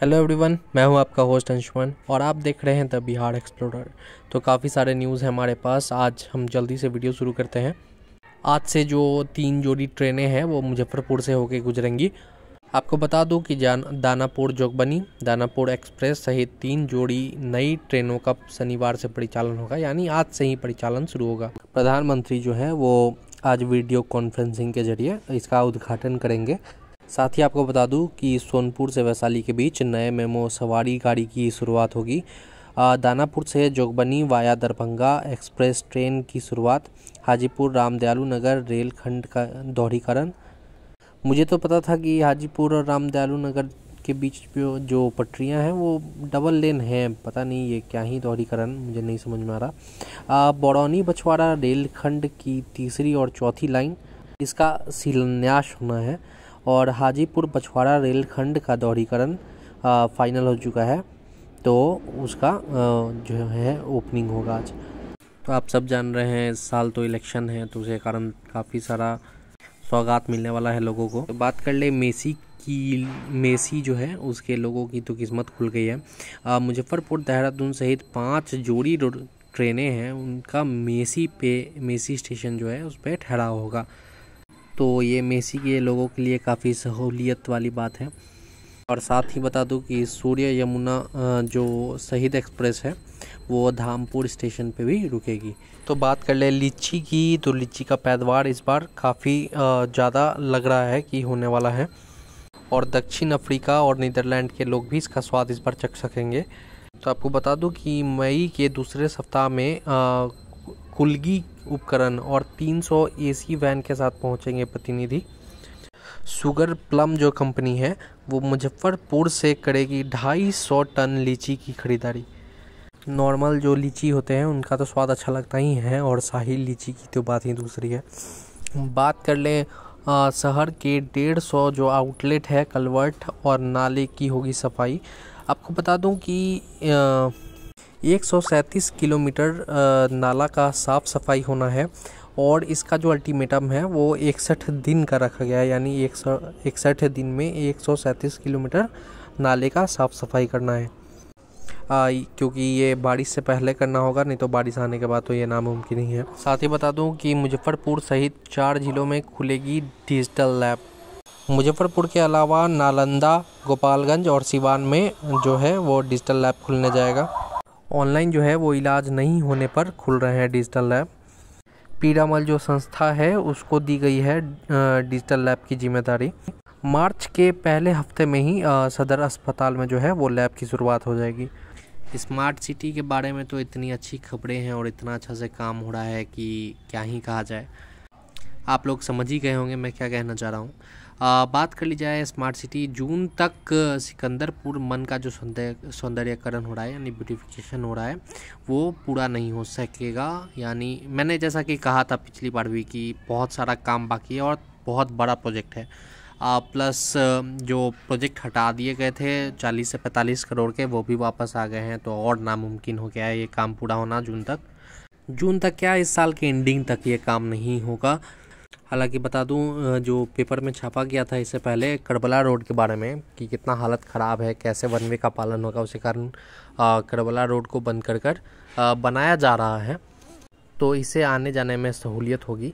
hello everyone मैं हूं आपका होस्ट अंशुमन और आप देख रहे हैं द बिहार एक्सप्लोरर तो काफ़ी सारे न्यूज़ हैं हमारे पास आज हम जल्दी से वीडियो शुरू करते हैं आज से जो तीन जोड़ी ट्रेनें हैं वो मुजफ्फरपुर से होकर गुजरेंगी आपको बता दूं कि जान दानापुर जोगबनी दानापुर एक्सप्रेस सहित तीन जोड़ी नई ट्रेनों का शनिवार से परिचालन होगा यानी आज से ही परिचालन शुरू होगा प्रधानमंत्री जो है वो आज वीडियो कॉन्फ्रेंसिंग के जरिए इसका उद्घाटन करेंगे साथ ही आपको बता दूं कि सोनपुर से वैशाली के बीच नए मेमो सवारी गाड़ी की शुरुआत होगी दानापुर से Jogbani via Darbhanga express train की शुरुआत हाजीपुर रामदयालु नगर रेलखंड का दोहरीकरण मुझे तो पता था कि हाजीपुर और रामदयालु नगर के बीच जो पटरियां हैं वो डबल लेन हैं पता नहीं ये क्या ही दोहरीकरण मुझे नहीं समझ में आ रहा बड़ौनी बछवाड़ा रेलखंड की तीसरी और चौथी लाइन इसका शिलान्यास होना है और हाजीपुर बछवाड़ा रेलखंड का दोहरीकरण फाइनल हो चुका है तो उसका आ, जो है ओपनिंग होगा आज तो आप सब जान रहे हैं इस साल तो इलेक्शन है तो उसके कारण काफ़ी सारा सौगात मिलने वाला है लोगों को तो बात कर ले मेसी की मेसी जो है उसके लोगों की तो किस्मत खुल गई है मुजफ्फरपुर देहरादून सहित पाँच जोड़ी ट्रेनें हैं उनका मेसी पे मेसी स्टेशन जो है उस पर ठहराव होगा तो ये मेसी के लोगों के लिए काफ़ी सहूलियत वाली बात है और साथ ही बता दूं कि सूर्य यमुना जो शहीद एक्सप्रेस है वो धामपुर स्टेशन पे भी रुकेगी तो बात कर ले लीची की तो लीची का पैदावार इस बार काफ़ी ज़्यादा लग रहा है कि होने वाला है और दक्षिण अफ्रीका और नीदरलैंड के लोग भी इसका स्वाद इस बार चख सकेंगे तो आपको बता दूं कि मई के दूसरे सप्ताह में आ, कुलगी उपकरण और 300 एसी वैन के साथ पहुंचेंगे प्रतिनिधि सुगर प्लम जो कंपनी है वो मुजफ्फरपुर से करेगी 250 टन लीची की खरीदारी नॉर्मल जो लीची होते हैं उनका तो स्वाद अच्छा लगता ही है और साहिल लीची की तो बात ही दूसरी है बात कर लें शहर के डेढ़ सौ जो आउटलेट है कलवर्ट और नाले की होगी सफाई आपको बता दूं कि आ, एक किलोमीटर नाला का साफ़ सफाई होना है और इसका जो अल्टीमेटम है वो इकसठ दिन का रखा गया है यानी एक सौ इकसठ दिन में एक सौ सैंतीस किलोमीटर नाले का साफ़ सफाई करना है आ, क्योंकि ये बारिश से पहले करना होगा नहीं तो बारिश आने के बाद तो ये नामुमकिन ही है साथ ही बता दूं कि मुजफ्फरपुर सहित चार ज़िलों में खुलेगी डिजिटल लैब मुजफ्फरपुर के अलावा नालंदा गोपालगंज और सिवान में जो है वो डिजिटल लैब खुलने जाएगा ऑनलाइन जो है वो इलाज नहीं होने पर खुल रहे हैं डिजिटल लैब पीरामल जो संस्था है उसको दी गई है डिजिटल लैब की जिम्मेदारी मार्च के पहले हफ्ते में ही सदर अस्पताल में जो है वो लैब की शुरुआत हो जाएगी स्मार्ट सिटी के बारे में तो इतनी अच्छी खबरें हैं और इतना अच्छा से काम हो रहा है कि क्या ही कहा जाए आप लोग समझ ही गए होंगे मैं क्या कहना चाह रहा हूँ बात कर ली जाए स्मार्ट सिटी जून तक सिकंदरपुर मन का जो सौंदर्यकरण हो रहा है यानी ब्यूटिफिकेशन हो रहा है वो पूरा नहीं हो सकेगा यानी मैंने जैसा कि कहा था पिछली बार भी कि बहुत सारा काम बाकी है और बहुत बड़ा प्रोजेक्ट है आ, प्लस जो प्रोजेक्ट हटा दिए गए थे 40 से 45 करोड़ के वो भी वापस आ गए हैं तो और नामुमकिन हो गया है ये काम पूरा होना जून तक जून तक क्या इस साल के एंडिंग तक ये काम नहीं होगा हालांकि बता दूं जो पेपर में छापा गया था इससे पहले करबला रोड के बारे में कि कितना हालत ख़राब है कैसे वन वे का पालन होगा उसी कारण करबला रोड को बंद कर कर बनाया जा रहा है तो इसे आने जाने में सहूलियत होगी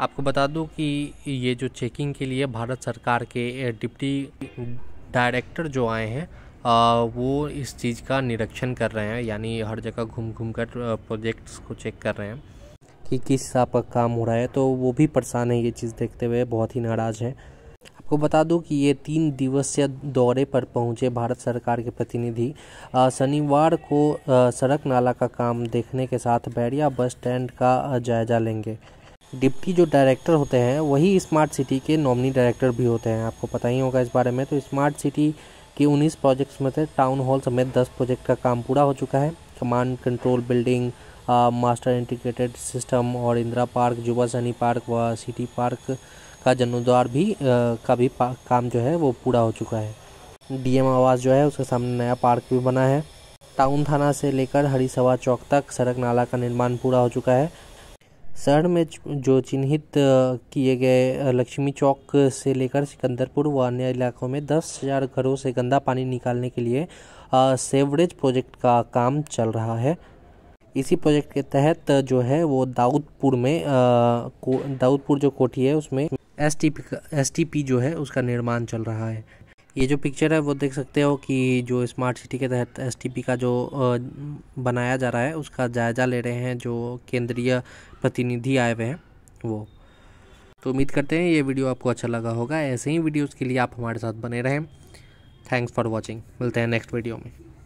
आपको बता दूं कि ये जो चेकिंग के लिए भारत सरकार के डिप्टी डायरेक्टर जो आए हैं वो इस चीज़ का निरीक्षण कर रहे हैं यानी हर जगह घूम घूम कर प्रोजेक्ट्स को चेक कर रहे हैं कि किस हिसाब का काम हो रहा है तो वो भी परेशान है ये चीज़ देखते हुए बहुत ही नाराज़ हैं आपको बता दूं कि ये तीन दिवसीय दौरे पर पहुंचे भारत सरकार के प्रतिनिधि शनिवार को सड़क नाला का काम देखने के साथ बैरिया बस स्टैंड का जायजा लेंगे डिप्टी जो डायरेक्टर होते हैं वही स्मार्ट सिटी के नॉमिनी डायरेक्टर भी होते हैं आपको पता ही होगा इस बारे में तो स्मार्ट सिटी के 19 प्रोजेक्ट्स में से टाउन हॉल समेत 10 प्रोजेक्ट का काम पूरा हो चुका है command control building master integrated system और इंदिरा पार्क जुबा सनी पार्क व सिटी पार्क का जन्मद्वार भी का भी काम जो है वो पूरा हो चुका है डीएम आवास जो है उसके सामने नया पार्क भी बना है टाउन थाना से लेकर हरिसवा चौक तक सड़क नाला का निर्माण पूरा हो चुका है शहर में जो चिन्हित किए गए लक्ष्मी चौक से लेकर सिकंदरपुर व अन्य इलाकों में दस हज़ार घरों से गंदा पानी निकालने के लिए सेवरेज प्रोजेक्ट का काम चल रहा है इसी प्रोजेक्ट के तहत जो है वो दाऊदपुर में दाऊदपुर जो कोठी है उसमें एस टी जो है उसका निर्माण चल रहा है ये जो पिक्चर है वो देख सकते हो कि जो स्मार्ट सिटी के तहत एस का जो बनाया जा रहा है उसका जायज़ा ले रहे हैं जो केंद्रीय प्रतिनिधि आए हुए हैं वो तो उम्मीद करते हैं ये वीडियो आपको अच्छा लगा होगा ऐसे ही वीडियोज़ के लिए आप हमारे साथ बने रहें थैंक्स फॉर वॉचिंग मिलते हैं नेक्स्ट वीडियो में